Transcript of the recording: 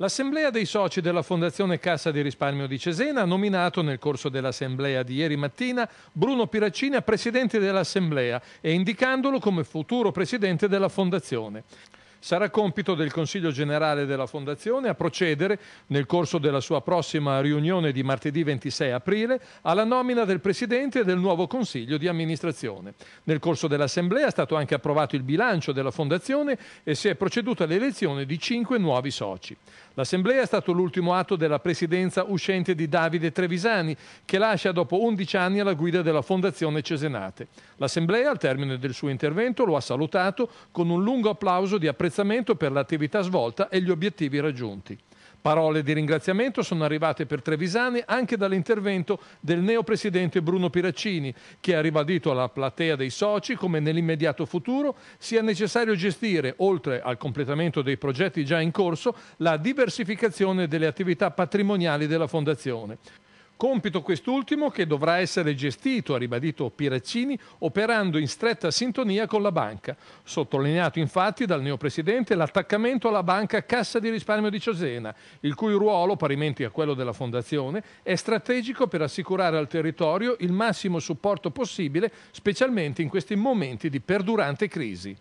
L'assemblea dei soci della Fondazione Cassa di Risparmio di Cesena ha nominato nel corso dell'assemblea di ieri mattina Bruno Piraccini a presidente dell'assemblea e indicandolo come futuro presidente della Fondazione. Sarà compito del Consiglio Generale della Fondazione a procedere, nel corso della sua prossima riunione di martedì 26 aprile, alla nomina del Presidente e del nuovo Consiglio di amministrazione. Nel corso dell'Assemblea è stato anche approvato il bilancio della Fondazione e si è proceduto all'elezione di cinque nuovi soci. L'Assemblea è stato l'ultimo atto della presidenza uscente di Davide Trevisani, che lascia dopo 11 anni alla guida della Fondazione Cesenate. L'Assemblea, al termine del suo intervento, lo ha salutato con un lungo applauso di apprezzamento apprezzamento per l'attività svolta e gli obiettivi raggiunti. Parole di ringraziamento sono arrivate per Trevisani anche dall'intervento del neopresidente Bruno Piraccini, che ha ribadito alla platea dei soci come nell'immediato futuro sia necessario gestire, oltre al completamento dei progetti già in corso, la diversificazione delle attività patrimoniali della Fondazione. Compito quest'ultimo che dovrà essere gestito, ha ribadito Piraccini, operando in stretta sintonia con la banca. Sottolineato infatti dal neopresidente l'attaccamento alla banca Cassa di risparmio di Cesena, il cui ruolo, parimenti a quello della Fondazione, è strategico per assicurare al territorio il massimo supporto possibile, specialmente in questi momenti di perdurante crisi.